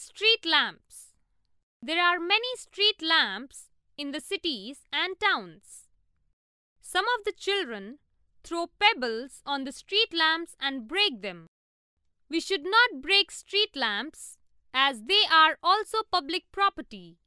Street lamps. There are many street lamps in the cities and towns. Some of the children throw pebbles on the street lamps and break them. We should not break street lamps as they are also public property.